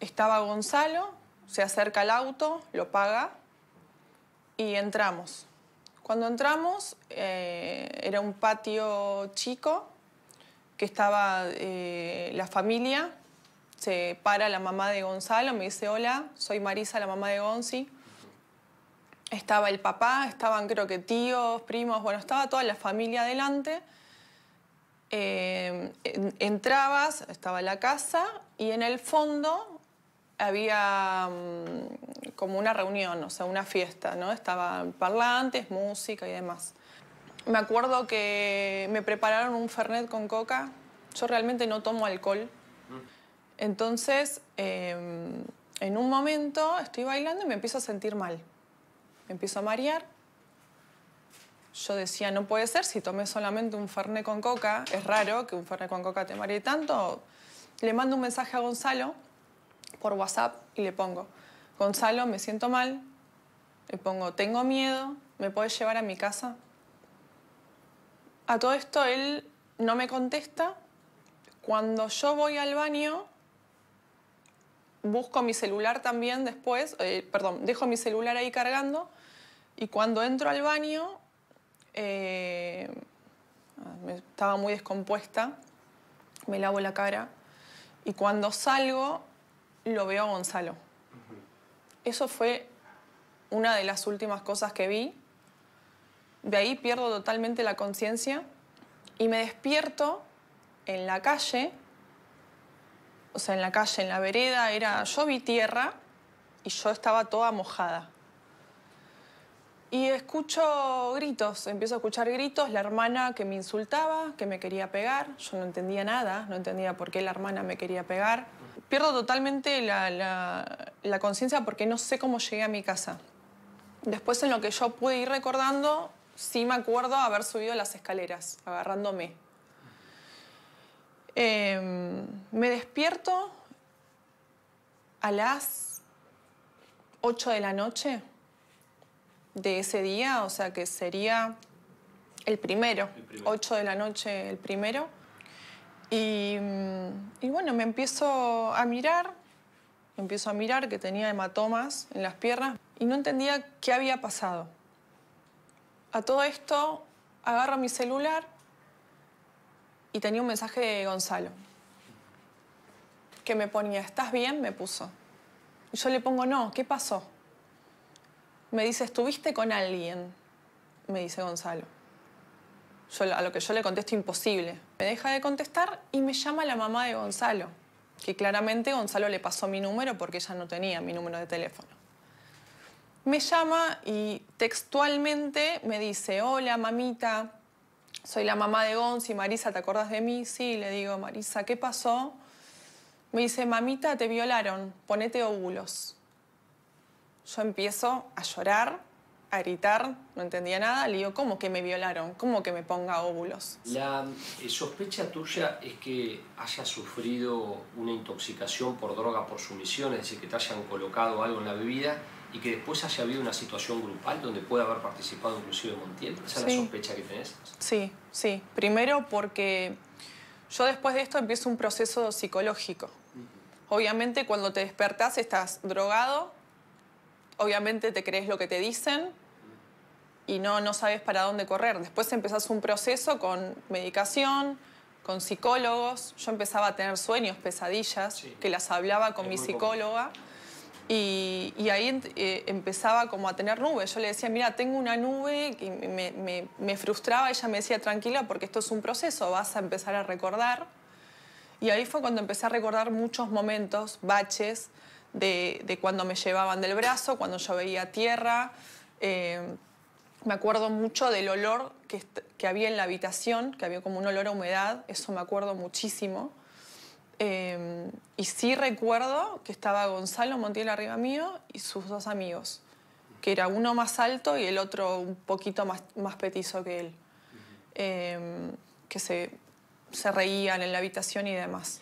Estaba Gonzalo, se acerca al auto, lo paga y entramos. Cuando entramos eh, era un patio chico que estaba eh, la familia, se para la mamá de Gonzalo, me dice, hola, soy Marisa, la mamá de Gonzi. Estaba el papá, estaban creo que tíos, primos, bueno, estaba toda la familia adelante. Eh, entrabas, estaba la casa y en el fondo había mm, como una reunión, o sea, una fiesta, ¿no? Estaban parlantes, música y demás. Me acuerdo que me prepararon un fernet con coca. Yo realmente no tomo alcohol. Entonces, em, en un momento estoy bailando y me empiezo a sentir mal. Me empiezo a marear. Yo decía, no puede ser, si tomé solamente un fernet con coca, es raro que un fernet con coca te maree tanto. Le mando un mensaje a Gonzalo, por WhatsApp y le pongo, Gonzalo, me siento mal, le pongo, tengo miedo, ¿me puedes llevar a mi casa? A todo esto él no me contesta. Cuando yo voy al baño, busco mi celular también después, eh, perdón, dejo mi celular ahí cargando y cuando entro al baño eh, ah, estaba muy descompuesta, me lavo la cara y cuando salgo lo veo a Gonzalo. Eso fue una de las últimas cosas que vi. De ahí pierdo totalmente la conciencia y me despierto en la calle, o sea, en la calle, en la vereda, era yo vi tierra y yo estaba toda mojada. Y escucho gritos, empiezo a escuchar gritos, la hermana que me insultaba, que me quería pegar, yo no entendía nada, no entendía por qué la hermana me quería pegar. Pierdo totalmente la, conciencia porque no sé cómo llegué a mi casa. Después en lo que yo pude ir recordando, sí me acuerdo haber subido las escaleras, agarrándome. Em, me despierto a las 8 de la noche de ese día, o sea que sería el primero, 8 de la noche el primero. Y, mm, y, bueno, me empiezo a mirar, empiezo a mirar que tenía hematomas en las piernas y no entendía qué había pasado. A todo esto agarro mi celular y tenía un mensaje de Gonzalo que me ponía, ¿estás bien? Me puso. Y yo le pongo, no, ¿qué pasó? Me dice, ¿estuviste con alguien? Me dice Gonzalo. a lo que yo le contesto imposible. Me deja de contestar y me llama la mamá de Gonzalo, que claramente Gonzalo le pasó mi número porque ella no tenía mi número de teléfono. Me llama y textualmente me dice, hola mamita, soy la mamá de Gonzi, Marisa, ¿te acordás de mí? Sí, le digo, Marisa, ¿qué pasó? Me dice, mamita, te violaron, ponete óvulos yo empiezo a llorar, a gritar, no entendía nada. Le digo, ¿cómo que me violaron? ¿Cómo que me ponga óvulos? La eh, sospecha tuya es que haya sufrido una intoxicación por droga por sumisión, es decir, que te hayan colocado algo en la bebida y que después haya habido una situación grupal donde puede haber participado inclusive Montiel. ¿Esa es la sospecha que tenés? Sí, sí. Primero porque yo después de esto empiezo un proceso psicológico. Obviamente cuando te despertás estás drogado, obviamente te crees lo que te dicen y no, no sabes para dónde correr. Después empezás un proceso con medicación, con psicólogos. Yo empezaba a tener sueños, pesadillas, que las hablaba con mi psicóloga. Y, ahí eh, empezaba como a tener nubes. Yo le decía, mira, tengo una nube que me, me, frustraba. Ella me decía, tranquila, porque esto es un proceso, vas a empezar a recordar. Y ahí fue cuando empecé a recordar muchos momentos, baches, de, cuando me llevaban del brazo, cuando yo veía tierra. Eh, me acuerdo mucho del olor que, había en la habitación, que había como un olor a humedad, eso me acuerdo muchísimo. Eh, y sí recuerdo que estaba Gonzalo Montiel arriba mío y sus dos amigos, que era uno más alto y el otro un poquito más, más petizo que él, eh, que se, reían en la habitación y demás.